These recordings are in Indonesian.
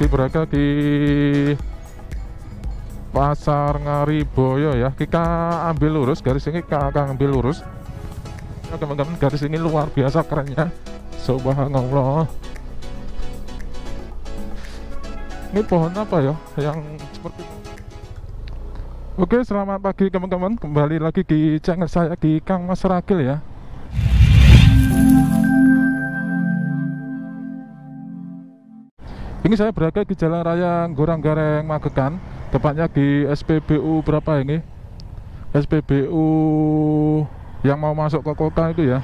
di Braga di Pasar Ngariboyo ya. Kita ambil lurus garis ini kita akan ambil lurus. Ya teman-teman garis ini luar biasa kerennya. Subhanallah. Ini pohon apa ya yang seperti Oke, selamat pagi teman-teman. Kembali lagi di channel saya di Kang Mas Ragil ya. Ini saya berada di Jalan Raya Gorang Gareng Magekan, tepatnya di SPBU berapa ini? SPBU yang mau masuk ke kota itu ya.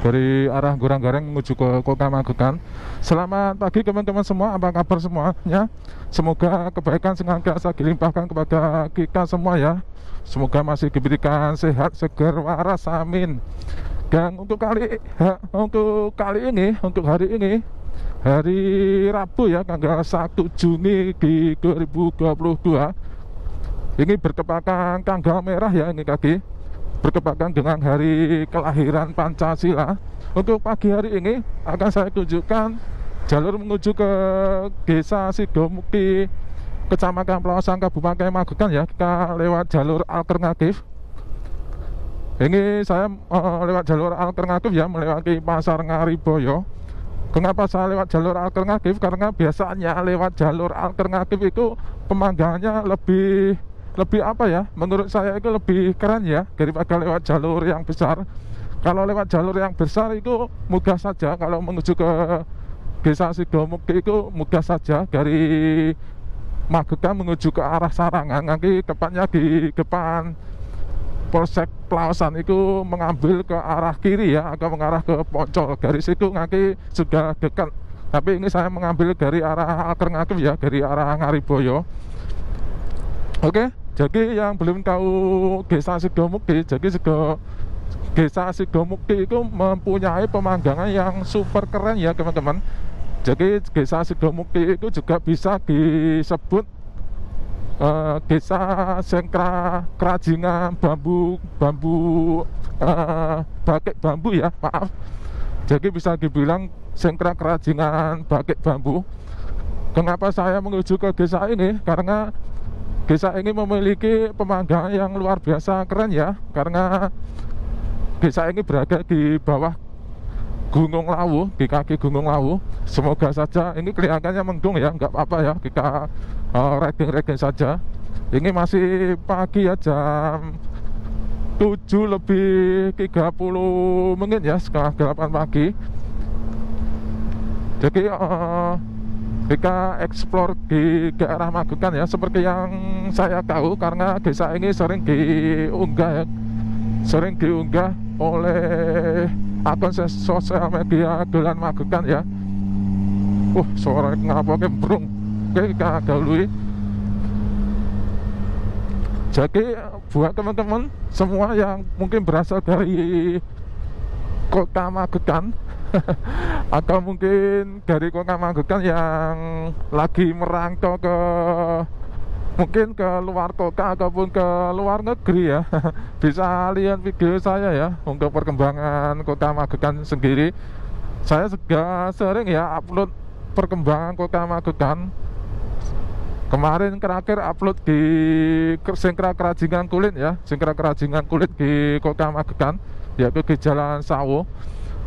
Dari arah Gorang Gareng menuju ke kota Magekan. Selamat pagi teman-teman semua, apa kabar semuanya? Semoga kebaikan senantiasa dilimpahkan kepada kita semua ya. Semoga masih diberikan sehat, segar, waras, amin. Dan untuk kali untuk kali ini, untuk hari ini hari Rabu ya tanggal 1 Juni di 2022 ini berkepakan tanggal merah ya ini kaki berkepakan dengan hari kelahiran Pancasila untuk pagi hari ini akan saya tunjukkan jalur menuju ke desa Sidomukti Kecamatan Pelawasan Kabupaten Magetan ya kita lewat jalur alternatif ini saya uh, lewat jalur alternatif ya melewati pasar Ngariboyo Kenapa saya lewat jalur alternatif? Karena biasanya lewat jalur alternatif itu pemandangannya lebih lebih apa ya? Menurut saya itu lebih keren ya daripada lewat jalur yang besar. Kalau lewat jalur yang besar itu mudah saja kalau menuju ke Desa Sidomukti itu mudah saja dari Magetan menuju ke arah Sarangan nanti tepatnya di depan Polsek Pelawasan itu mengambil ke arah kiri ya agak mengarah ke Poncol garis itu ngaki juga dekat tapi ini saya mengambil dari arah Alker ya dari arah Ngariboyo oke jadi yang belum tahu Desa Sigomukti jadi sego Desa Sigomukti itu mempunyai pemandangan yang super keren ya teman-teman jadi Desa Sigomukti itu juga bisa disebut uh, desa Sengkra Kerajinan bambu bambu uh, bambu ya maaf jadi bisa dibilang Sengkra Kerajinan pakai bambu kenapa saya menuju ke desa ini karena desa ini memiliki pemanggang yang luar biasa keren ya karena desa ini berada di bawah Gunung Lawu, di kaki Gunung Lawu. Semoga saja ini kelihatannya mendung ya, nggak apa-apa ya kita uh, eh, riding-riding saja. Ini masih pagi ya jam 7 lebih 30 menit ya, setengah 8 pagi. Jadi uh, kita explore di daerah magukan ya, seperti yang saya tahu karena desa ini sering diunggah ya, sering diunggah oleh akun sosial media dolan magetan ya uh suara ngapa ke brung oke kagak jadi buat teman-teman semua yang mungkin berasal dari kota Magetan atau mungkin dari kota Magetan yang lagi merantau ke mungkin ke luar kota ataupun ke luar negeri ya bisa lihat video saya ya untuk perkembangan kota Magetan sendiri saya juga sering ya upload perkembangan kota Magetan kemarin terakhir upload di singkra kerajingan kulit ya singkra kerajingan kulit di kota Magetan yaitu di Jalan Sawo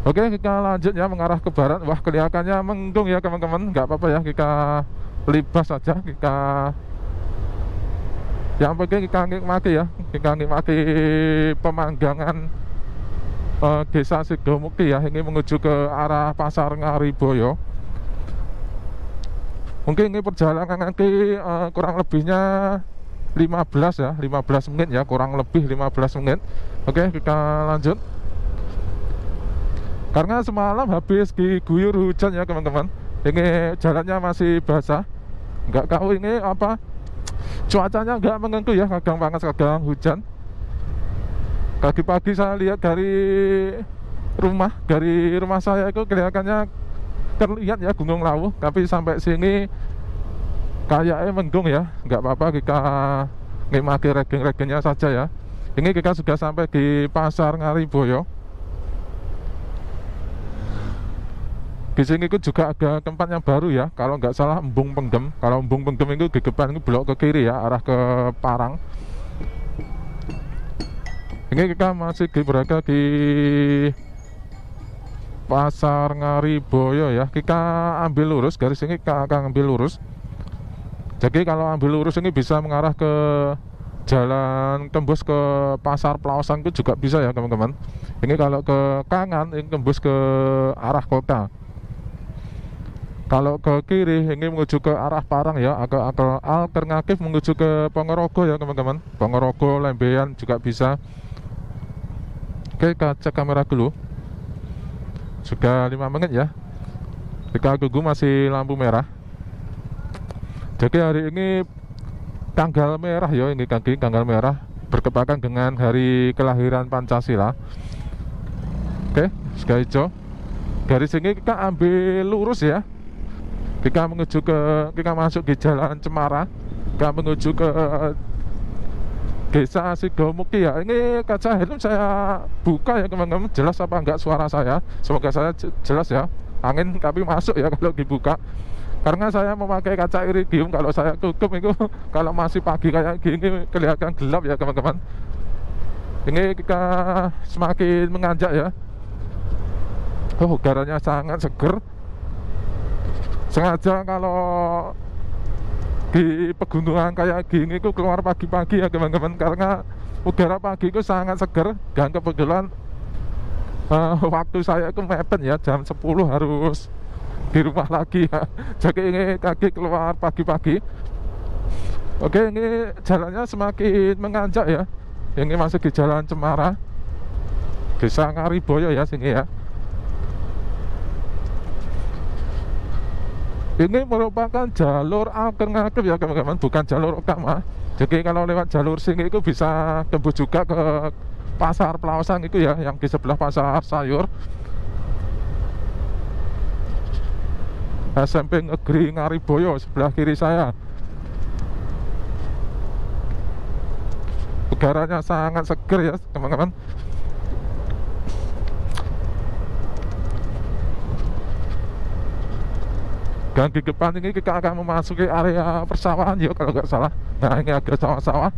oke kita lanjut ya mengarah ke barat wah kelihatannya mendung ya teman-teman nggak apa-apa ya kita libas saja kita yang penting kita nikmati ya kita nikmati pemanggangan uh, desa Sigomukti ya ini menuju ke arah pasar Ngariboyo mungkin ini perjalanan nanti uh, kurang lebihnya 15 ya 15 menit ya kurang lebih 15 menit oke kita lanjut karena semalam habis diguyur hujan ya teman-teman ini jalannya masih basah nggak tahu ini apa cuacanya nggak mengganggu ya kadang panas kadang hujan pagi-pagi saya lihat dari rumah dari rumah saya itu kelihatannya terlihat ya Gunung Lawu tapi sampai sini kayaknya mendung ya nggak apa-apa kita ngemaki regeng-regengnya saja ya ini kita sudah sampai di pasar Ngariboyo di sini itu juga ada tempat yang baru ya kalau nggak salah embung penggem kalau embung penggem itu depan itu belok ke kiri ya arah ke Parang ini kita masih berada di Pasar Ngariboyo ya kita ambil lurus garis ini kita akan ambil lurus jadi kalau ambil lurus ini bisa mengarah ke jalan tembus ke Pasar pelawasan itu juga bisa ya teman-teman ini kalau ke Kangan ini tembus ke arah kota kalau ke kiri ini menuju ke arah Parang ya, agak ke alternatif menuju ke Pengerogo ya teman-teman. Pengerogo Lembean juga bisa. Oke, kaca kamera dulu. juga 5 menit ya. jika gugu masih lampu merah. Jadi hari ini tanggal merah ya ini kaki tanggal merah berkepakan dengan hari kelahiran Pancasila. Oke, sekali hijau. Dari sini kita ambil lurus ya kita menuju ke kita masuk ke jalan Cemara kita menuju ke desa Sidomuki ya ini kaca helm saya buka ya teman-teman jelas apa enggak suara saya semoga saya jelas ya angin tapi masuk ya kalau dibuka karena saya memakai kaca iridium kalau saya tutup itu kalau masih pagi kayak gini kelihatan gelap ya teman-teman ini kita semakin mengajak ya oh udaranya sangat seger sengaja kalau di pegunungan kayak gini itu keluar pagi-pagi ya teman-teman karena udara pagi itu sangat segar dan kebetulan uh, waktu saya itu mepet ya jam 10 harus di rumah lagi ya jadi ini kaki keluar pagi-pagi oke ini jalannya semakin menganjak ya ini masih di jalan Cemara desa Ngariboyo ya sini ya ini merupakan jalur alternatif ya teman-teman bukan jalur utama jadi kalau lewat jalur sini itu bisa tembus juga ke pasar pelawasan itu ya yang di sebelah pasar sayur SMP Negeri Ngariboyo sebelah kiri saya udaranya sangat seger ya teman-teman dan di depan ini kita akan memasuki area persawahan ya kalau nggak salah nah ini agak sawah-sawah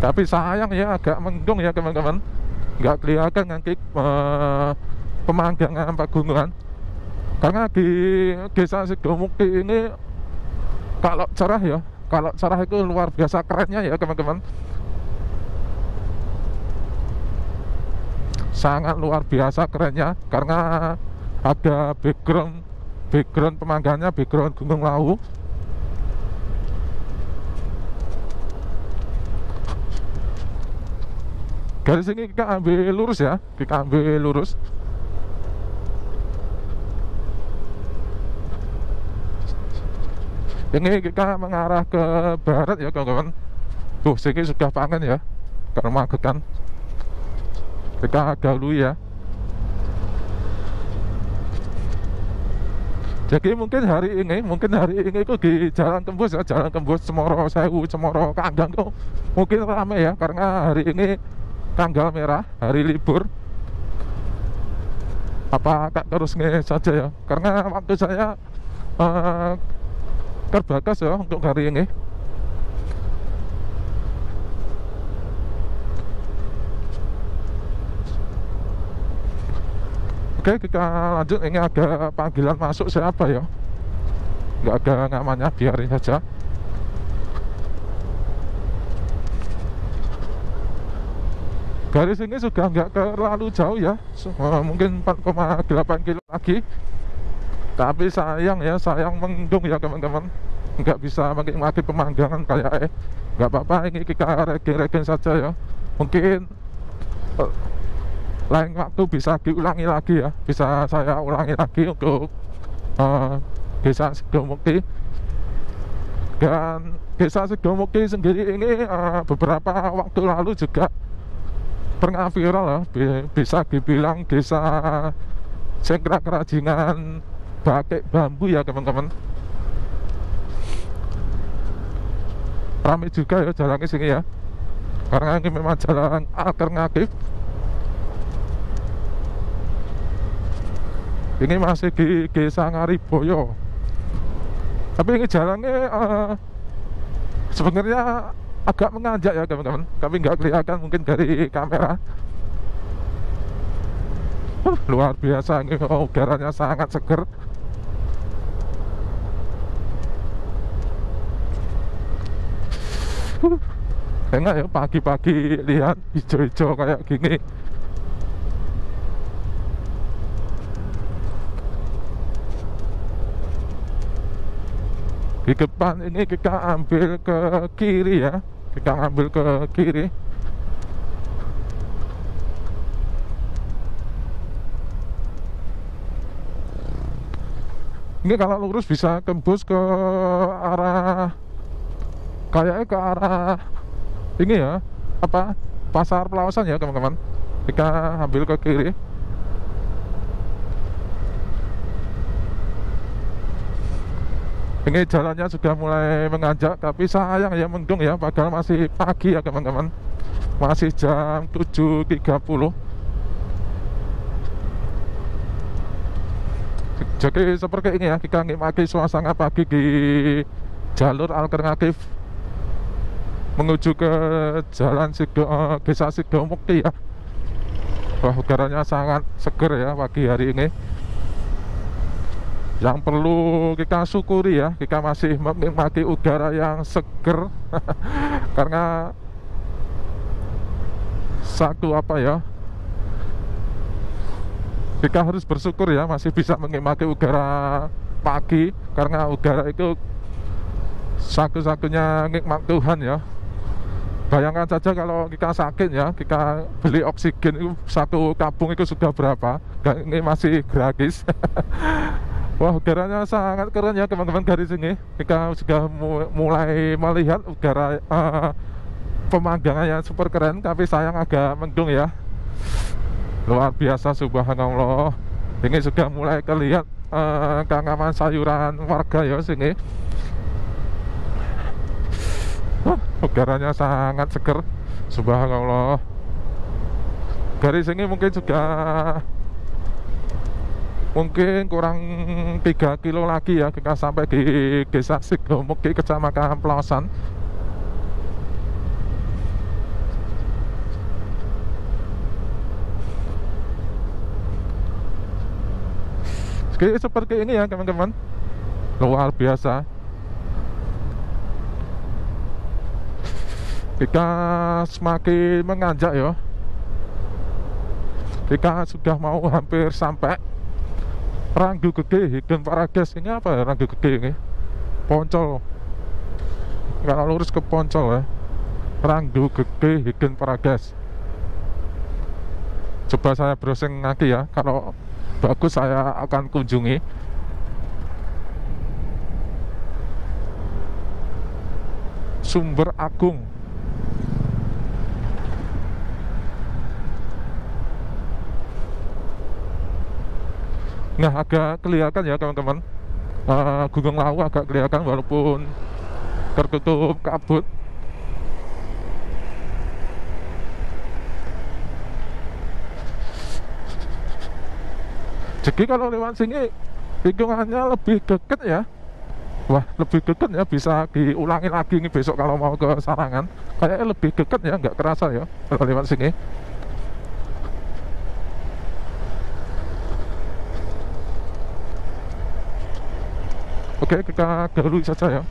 tapi sayang ya agak mendung ya teman-teman nggak kelihatan nanti uh, eh, pak pegunungan karena di desa Sidomukti ini kalau cerah ya kalau cerah itu luar biasa kerennya ya teman-teman sangat luar biasa kerennya karena ada background background pemangganya background Gunung Lawu garis ini kita ambil lurus ya kita ambil lurus ini kita mengarah ke barat ya kawan-kawan tuh sini sudah pangan ya ke magetan kekan kita dahulu ya jadi mungkin hari ini mungkin hari ini itu di jalan tembus ya jalan tembus semoro Sewu semoro Kandang tuh mungkin ramai ya karena hari ini tanggal merah hari libur apa tak terus nge saja ya karena waktu saya uh, terbatas ya untuk hari ini Oke kita lanjut ini ada panggilan masuk siapa ya nggak ada namanya biarin saja garis ini sudah nggak terlalu jauh ya eh, mungkin 4,8 kilo lagi tapi sayang ya sayang mendung ya teman-teman nggak bisa menikmati pemandangan kayak eh nggak apa-apa ini kita regen-regen saja ya mungkin eh, lain waktu bisa diulangi lagi ya bisa saya ulangi lagi untuk uh, desa Sidomukti dan desa Sidomukti sendiri ini uh, beberapa waktu lalu juga pernah viral ya bisa dibilang desa cengkra kerajinan batik bambu ya teman-teman ramai juga ya jalannya sini ya karena ini memang jalan alternatif ini masih di Desa Ngariboyo tapi ini jalannya uh, sebenarnya agak mengajak ya teman-teman kami nggak kelihatan mungkin dari kamera uh, luar biasa ini oh, udaranya sangat seger uh, enak ya pagi-pagi lihat hijau-hijau kayak gini di depan ini kita ambil ke kiri ya kita ambil ke kiri ini kalau lurus bisa tembus ke arah kayaknya ke arah ini ya apa pasar pelawasan ya teman-teman kita ambil ke kiri ini jalannya sudah mulai mengajak, tapi sayang ya mendung ya padahal masih pagi ya teman-teman masih jam 7.30 jadi seperti ini ya kita ngimaki suasana pagi di jalur alternatif menuju ke jalan Sido, desa Sidomukti ya wah udaranya sangat seger ya pagi hari ini yang perlu kita syukuri ya kita masih menikmati udara yang seger karena satu apa ya kita harus bersyukur ya masih bisa menikmati udara pagi karena udara itu satu-satunya nikmat Tuhan ya bayangkan saja kalau kita sakit ya kita beli oksigen itu satu tabung itu sudah berapa ini masih gratis Wah, udaranya sangat keren ya teman-teman dari sini. Kita sudah mulai melihat udara uh, pemandangan yang super keren, tapi sayang agak mendung ya. Luar biasa, subhanallah. Ini sudah mulai kelihat uh, kangaman sayuran warga ya sini. Wah, udaranya sangat seger, subhanallah. Garis ini mungkin juga mungkin kurang 3 kilo lagi ya kita sampai di desa Siglomuk di kecamatan Pelawasan Oke, seperti ini ya teman-teman luar biasa kita semakin mengajak ya kita sudah mau hampir sampai Ranggu Gede Hidden Paragas ini apa ya Ranggu Gede ini Poncol kalau lurus ke Poncol ya Ranggu Gede Hidden Paragas coba saya browsing lagi ya kalau bagus saya akan kunjungi sumber agung Nah agak kelihatan ya teman-teman uh, eh, Gunung Lawu agak kelihatan walaupun tertutup kabut Jadi kalau lewat sini lingkungannya lebih deket ya Wah lebih deket ya bisa diulangi lagi nih besok kalau mau ke Sarangan Kayaknya lebih deket ya nggak kerasa ya kalau lewat sini Oke, kita dahului saja ya.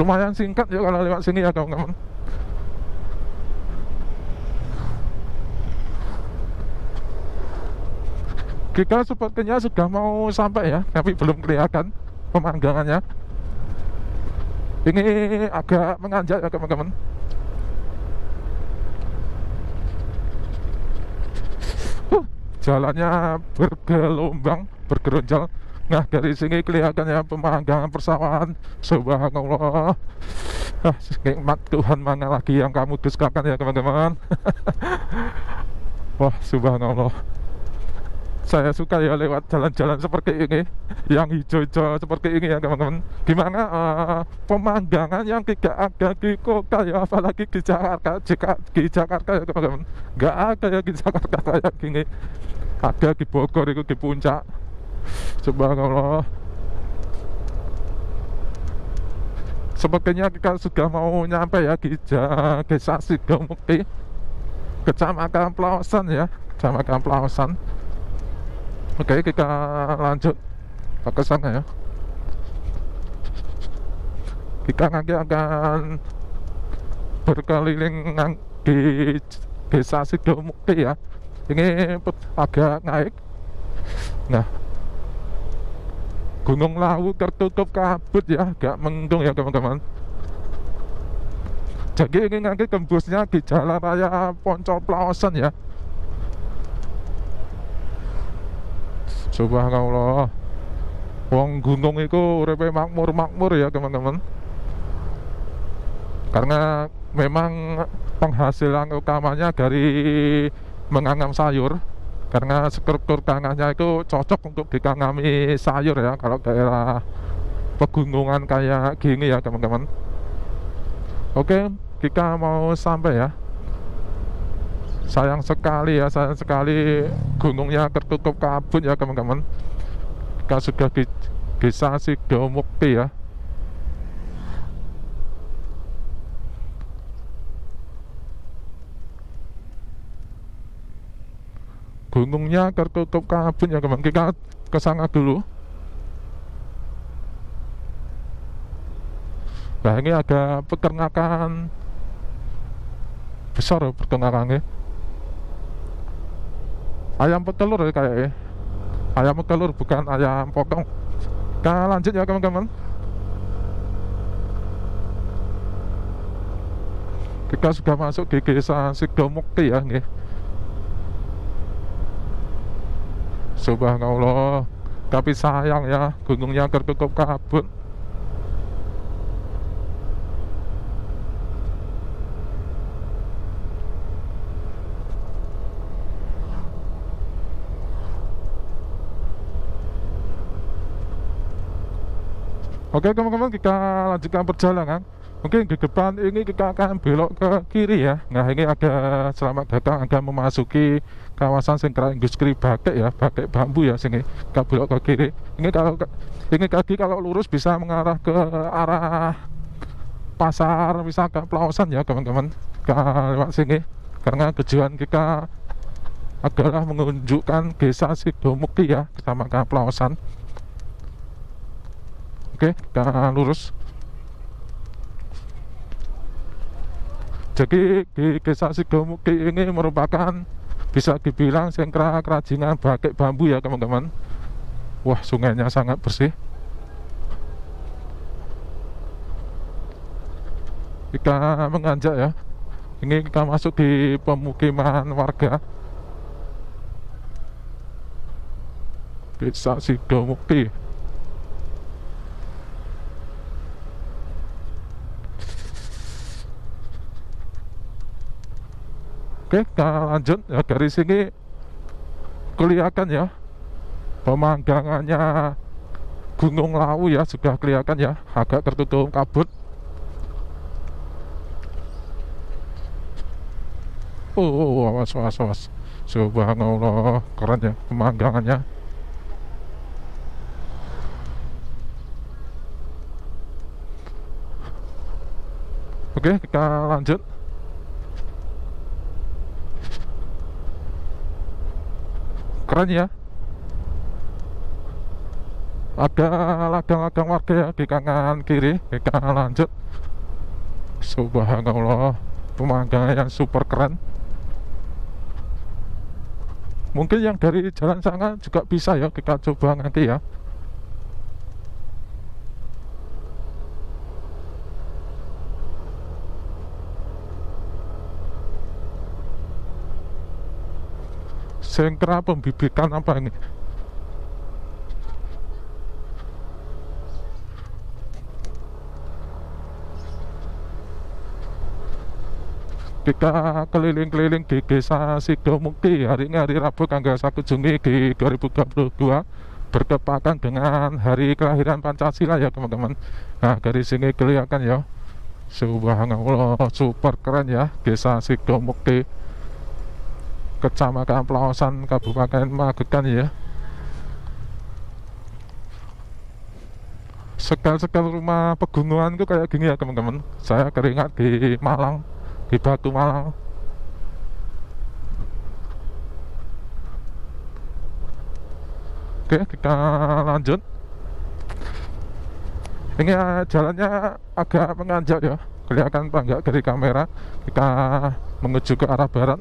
Lumayan singkat ya kalau lewat sini ya kawan-kawan. kita sepertinya sudah mau sampai ya tapi belum kelihatan pemanggangannya. ini agak menganjak ya teman-teman jalannya bergelombang bergeronjal nah dari sini kelihatan ya pemanggangan persawahan subhanallah ah, nikmat Tuhan mana lagi yang kamu dustakan ya teman-teman wah subhanallah saya suka ya lewat jalan-jalan seperti ini yang hijau-hijau seperti ini ya teman-teman gimana uh, eh, pemandangan yang tidak ada di kota ya apalagi di Jakarta jika di Jakarta ya teman-teman nggak ada ya di Jakarta kayak gini ada di Bogor itu di puncak Coba kalau sepertinya kita sudah mau nyampe ya di desa Sidomukti kecamatan Pelawasan ya kecamatan Pelawasan Oke, kita lanjut ke sana ya. Kita nanti akan berkeliling di desa Sidomukti ya. Ini agak naik. Nah, Gunung Lawu tertutup kabut ya, gak mendung ya teman-teman. Jadi ini nanti tembusnya di Jalan Raya Poncol Plaosan ya. Subhanallah. Wong gunung itu uripe makmur-makmur ya, teman-teman. Karena memang penghasilan utamanya dari mengangam sayur karena struktur tanahnya itu cocok untuk dikangami sayur ya kalau daerah pegunungan kayak gini ya teman-teman oke kita mau sampai ya sayang sekali ya sayang sekali gunungnya tertutup kabut ya teman-teman kita sudah di desa Sidomukti ya gunungnya tertutup kabut ya teman kita ke sana dulu nah ini ada peternakan besar ya peternakannya ayam petelur ya kayaknya ayam petelur bukan ayam potong kita lanjut ya teman-teman kita sudah masuk di desa Sidomukti ya nih. subhanallah tapi sayang ya gunungnya tertutup kabut Oke teman-teman kita lanjutkan perjalanan Mungkin di depan ini kita akan belok ke kiri ya Nah ini ada selamat datang akan memasuki kawasan singkran industri bakek ya Bakek bambu ya sini kita belok ke kiri Ini kalau ini kaki kalau lurus bisa mengarah ke arah pasar wisata pelawasan ya teman-teman Kita lewat sini Karena tujuan kita adalah menunjukkan desa Sidomukti ya Kecamatan pelawasan oke dan lurus jadi kisah si gemuk ini merupakan bisa dibilang sengkra kerajinan bakek bambu ya teman-teman wah sungainya sangat bersih kita mengajak ya ini kita masuk di pemukiman warga desa Sidomuki Oke, kita lanjut ya dari sini kelihatan ya pemandangannya Gunung Lawu ya sudah kelihatan ya agak tertutup kabut. Oh, oh, oh awas awas awas. Subhanallah, keren ya pemandangannya. Oke, kita lanjut. keren ya ada ladang-ladang warga ya di kanan kiri di kanan lanjut subhanallah pemandangan yang super keren mungkin yang dari jalan sana juga bisa ya kita coba nanti ya Saya pembibitan apa ini? kita keliling-keliling di desa Sidomukti hari ini hari Rabu tanggal 1 Juni di 2022 bertepatan dengan hari kelahiran Pancasila ya teman-teman nah dari sini kelihatan ya subhanallah super keren ya desa Sidomukti Kecamatan Pelawasan Kabupaten Magetan ya sekal-sekal rumah pegunungan itu kayak gini ya teman-teman saya keringat di Malang di Batu Malang oke kita lanjut ini eh, jalannya agak menganjak ya kelihatan apa dari kamera kita menuju ke arah barat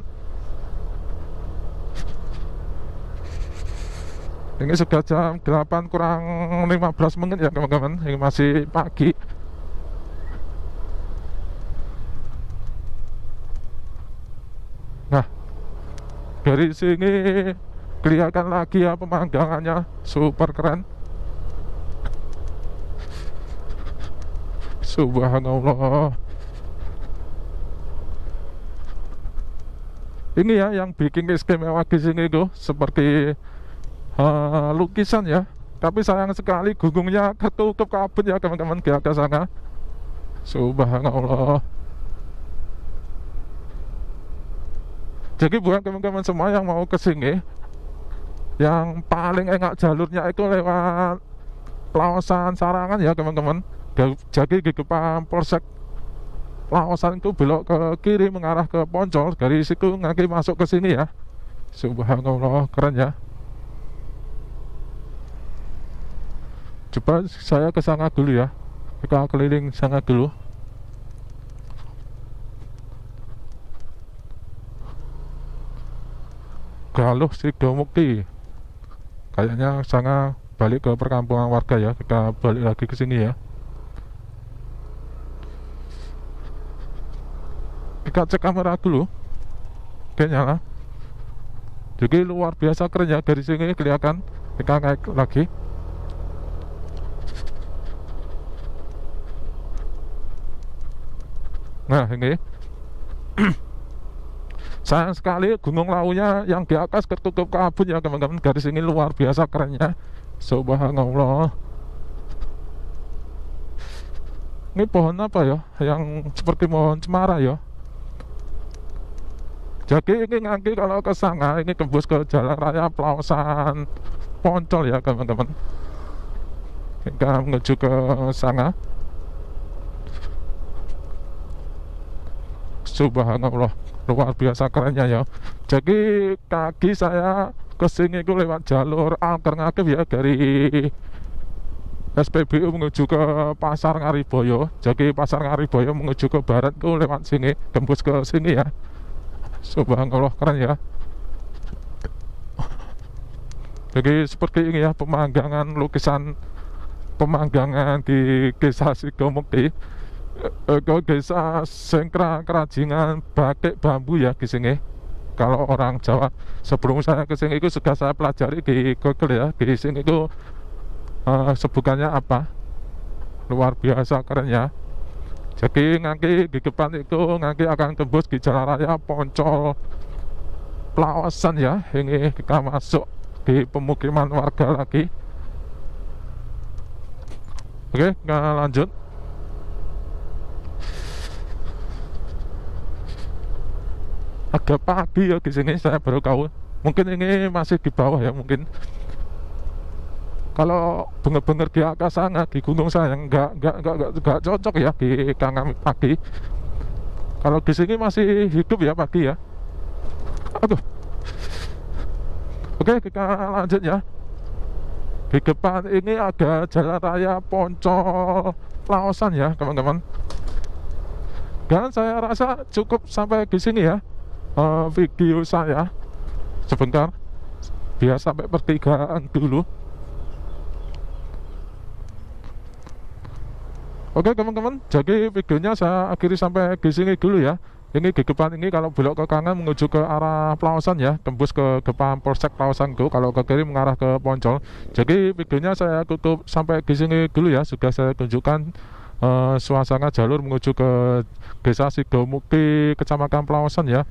ini sudah jam 8 kurang 15 menit ya teman-teman ini masih pagi nah dari sini kelihatan lagi ya pemandangannya super keren subhanallah ini ya yang bikin istimewa di sini tuh seperti uh, lukisan ya tapi sayang sekali gunungnya ketutup kabut ya teman-teman ke atas sana subhanallah jadi buat teman-teman semua yang mau ke sini yang paling enak jalurnya itu lewat Laosan Sarangan ya teman-teman jadi di depan Polsek Laosan itu belok ke kiri mengarah ke Poncol dari situ nanti masuk ke sini ya subhanallah keren ya coba saya ke sana dulu ya kita keliling sana dulu Galuh Sidomukti kayaknya sana balik ke perkampungan warga ya kita balik lagi ke sini ya kita cek kamera dulu kayaknya nyala jadi luar biasa kerennya dari sini kelihatan kita naik lagi nah ini sayang sekali gunung launya yang di atas ketutup kabut ya teman-teman garis ini luar biasa kerennya subhanallah ini pohon apa ya yang seperti pohon cemara ya jadi ini nanti kalau ke sana ini tembus ke jalan raya pelawasan Poncol ya teman-teman kita menuju ke sana subhanallah luar biasa kerennya ya jadi kaki saya kesini itu lewat jalur alternatif ya dari SPBU menuju ke pasar Ngariboyo jadi pasar Ngariboyo menuju ke barat itu lewat sini tembus ke sini ya subhanallah keren ya jadi seperti ini ya pemanggangan lukisan pemanggangan di kisah Sigomukti Eh, Kau desa sengkra kerajingan batik bambu ya di sini. Kalau orang Jawa sebelum saya sini itu sudah saya pelajari di Google ya di sini itu uh, sebutannya apa? Luar biasa keren ya. Jadi nanti di depan itu nanti akan tembus di jalan raya Poncol Pelawasan ya. Ini kita masuk di pemukiman warga lagi. Oke, lanjut. agak pagi ya di sini saya baru tahu mungkin ini masih di bawah ya mungkin kalau bener-bener di atas sana di gunung saya nggak nggak nggak nggak, nggak cocok ya di kangen pagi kalau di sini masih hidup ya pagi ya aduh oke kita lanjut ya di depan ini ada jalan raya Ponco Laosan ya teman-teman dan saya rasa cukup sampai di sini ya uh, video saya sebentar biar sampai pertigaan dulu Oke teman-teman, jadi videonya saya akhiri sampai di sini dulu ya. Ini di depan ini kalau belok ke kanan menuju ke arah pelawasan ya, tembus ke depan Polsek pelawasan itu, kalau ke kiri mengarah ke Poncol. Jadi videonya saya tutup sampai di sini dulu ya, sudah saya tunjukkan uh, suasana jalur menuju ke Desa Sidomukti, Kecamatan pelawasan ya.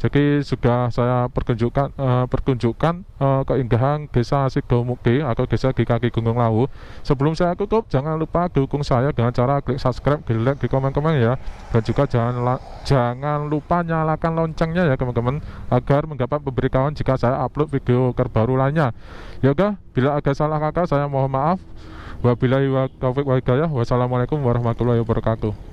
Jadi sudah saya pertunjukkan uh, pertunjukkan uh, keindahan desa Sidomukti atau desa kaki Gunung Lawu. Sebelum saya tutup, jangan lupa dukung saya dengan cara klik subscribe, di like, di komen-komen ya. Dan juga jangan jangan lupa nyalakan loncengnya ya teman-teman agar mendapat pemberitahuan jika saya upload video terbaru lainnya. Ya udah, bila ada salah kata saya mohon maaf. Wabillahi wa taufiq wa hidayah. Wassalamualaikum warahmatullahi wabarakatuh.